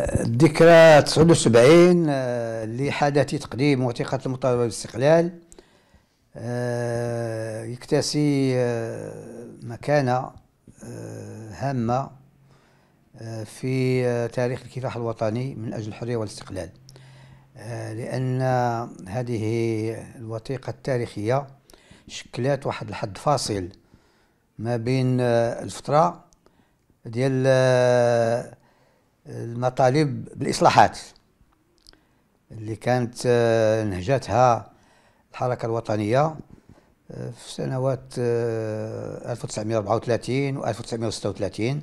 الذكرى 79 آه، لحادث تقديم وثيقة المطالبة بالاستقلال آه، يكتسي آه، مكانة هامة في تاريخ الكفاح الوطني من أجل الحرية والاستقلال لأن هذه الوثيقة التاريخية شكلت واحد الحد فاصل ما بين الفترة ديال المطالب بالاصلاحات اللي كانت آه، نهجتها الحركه الوطنيه آه، في سنوات 1934 آه، و 1936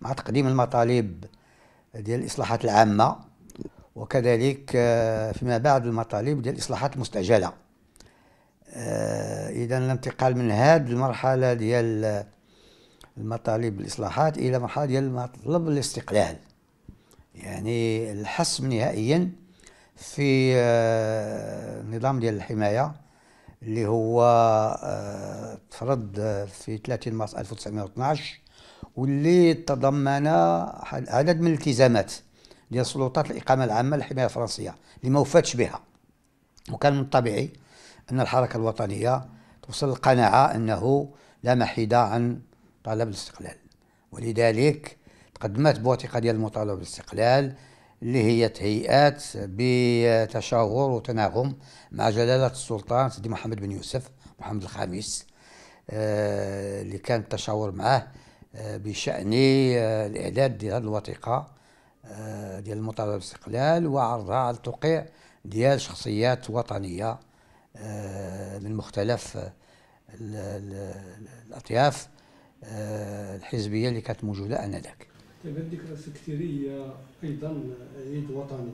مع تقديم المطالب ديال الاصلاحات العامه وكذلك فيما بعد المطالب ديال الاصلاحات المستعجله اذا الانتقال من هذه المرحله ديال المطالب الاصلاحات الى مرحله ديال مطلب الاستقلال يعني الحسم نهائيا في آه، نظام ديال الحمايه اللي هو آه، تفرض آه، في 30 مارس 1912 واللي تضمن عدد من الالتزامات ديال سلطات الاقامه العامه للحمايه الفرنسيه اللي ما وفاتش بها وكان من الطبيعي ان الحركه الوطنيه توصل للقناعه انه لا محيد عن طلب الاستقلال ولذلك قدمت بوثيقه ديال المطالبه بالاستقلال اللي هي تهيئات بتشاور وتناغم مع جلاله السلطان سيدي محمد بن يوسف محمد الخامس آه، اللي كان التشاور معه آه، بشان آه، الاعداد ديال هذه الوثيقه ديال المطالبه بالاستقلال وعرضها على التوقيع ديال شخصيات وطنيه من مختلف الاطياف الحزبيه اللي كانت موجوده انذاك تبات طيب، ذكرى السكتيرية أيضا عيد وطني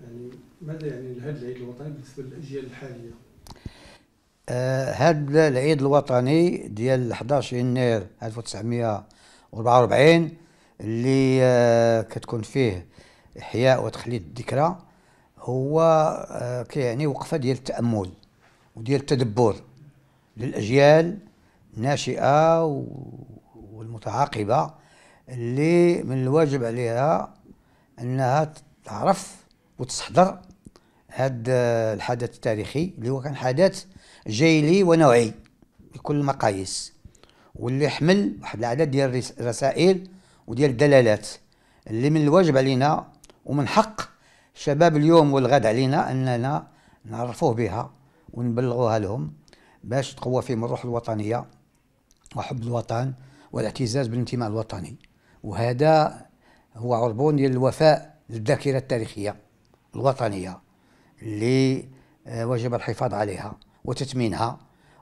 يعني ماذا يعني لهذا العيد الوطني بالنسبة للأجيال الحالية؟ آه، هذا آه العيد الوطني ديال 11 يناير 1944 اللي آه كتكون فيه إحياء وتخليد الذكرى هو آه كيعني وقفة ديال التأمل وديال التدبر للأجيال الناشئة والمتعاقبة اللي من الواجب عليها انها تعرف وتستحضر هذا الحدث التاريخي اللي هو كان حدث جيلي ونوعي بكل المقاييس واللي حمل واحد العدد ديال الرسائل وديال الدلالات اللي من الواجب علينا ومن حق شباب اليوم والغد علينا اننا نعرفوه بها ونبلغوها لهم باش تقوى فيهم الروح الوطنيه وحب الوطن والاعتزاز بالانتماء الوطني وهذا هو عربون ديال الوفاء للذاكره التاريخيه الوطنيه اللي آه، وجب الحفاظ عليها وتثمينها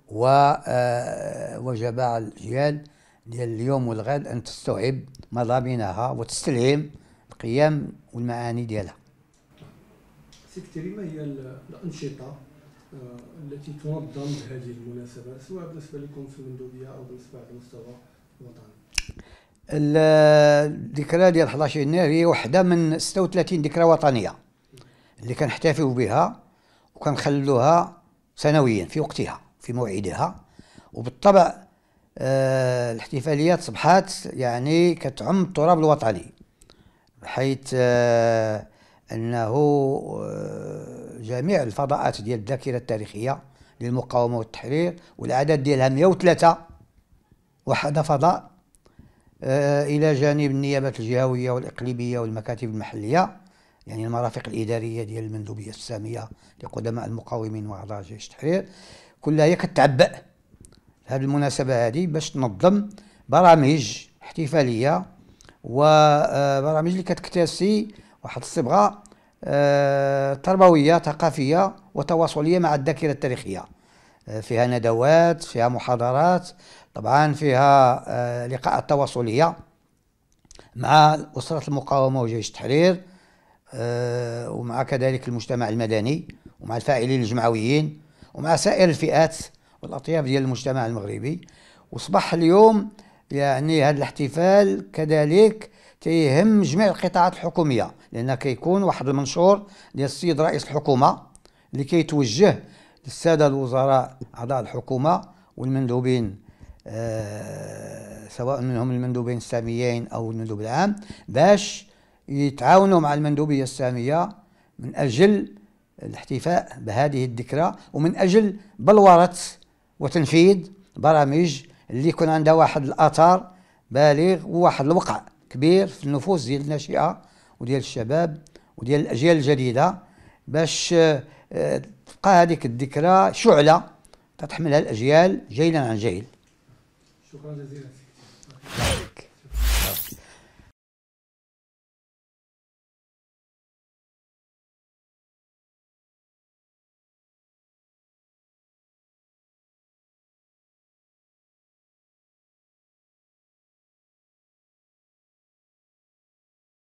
ووجب آه، على الاجيال ديال اليوم والغد ان تستوعب مضامينها وتستلهم القيم والمعاني ديالها. سي كثير ما هي الانشطه آه، التي تنظم بهذه المناسبه سواء بالنسبه لكم في المندوبيه او بالنسبه على المستوى الوطني؟ الذكرى ديال 11 يناير هي وحده من 36 ذكرى وطنيه اللي كنحتفلوا بها وكنخلوها سنويا في وقتها في موعدها وبالطبع آه الاحتفاليات صبحات يعني كتعم التراب الوطني حيث آه انه آه جميع الفضاءات ديال الذاكره التاريخيه للمقاومه والتحرير والعدد ديالها 103 وحده فضاء آه، إلى جانب النيابات الجهوية والإقليمية والمكاتب المحلية يعني المرافق الإدارية ديال المندوبية السامية لقدماء المقاومين وأعضاء جيش التحرير كلها هي كتعبأ هذه المناسبة هذه باش تنظم برامج احتفالية وبرامج آه، اللي كتكتسي واحد الصبغة آه، تربوية ثقافية وتواصلية مع الذاكرة التاريخية فيها ندوات فيها محاضرات طبعا فيها آه، لقاءات تواصلية مع أسرة المقاومة وجيش التحرير آه، ومع كذلك المجتمع المدني ومع الفاعلين الجمعويين ومع سائر الفئات والأطياف ديال المجتمع المغربي وصبح اليوم يعني هذا الاحتفال كذلك تيهم جميع القطاعات الحكوميه لان كيكون واحد المنشور ديال السيد رئيس الحكومه اللي كيتوجه للسادة الوزراء أعضاء الحكومة والمندوبين آه، سواء منهم المندوبين الساميين أو المندوب العام باش يتعاونوا مع المندوبية السامية من أجل الاحتفاء بهذه الذكرى ومن أجل بلورة وتنفيذ برامج اللي يكون عندها واحد الاثار بالغ وواحد الوقع كبير في النفوس ديال الناشئة وديال الشباب وديال الأجيال الجديدة باش آه، تبقى هذيك الذكرى شعلة تتحملها الأجيال جيلا عن جيل شكرا جزيلا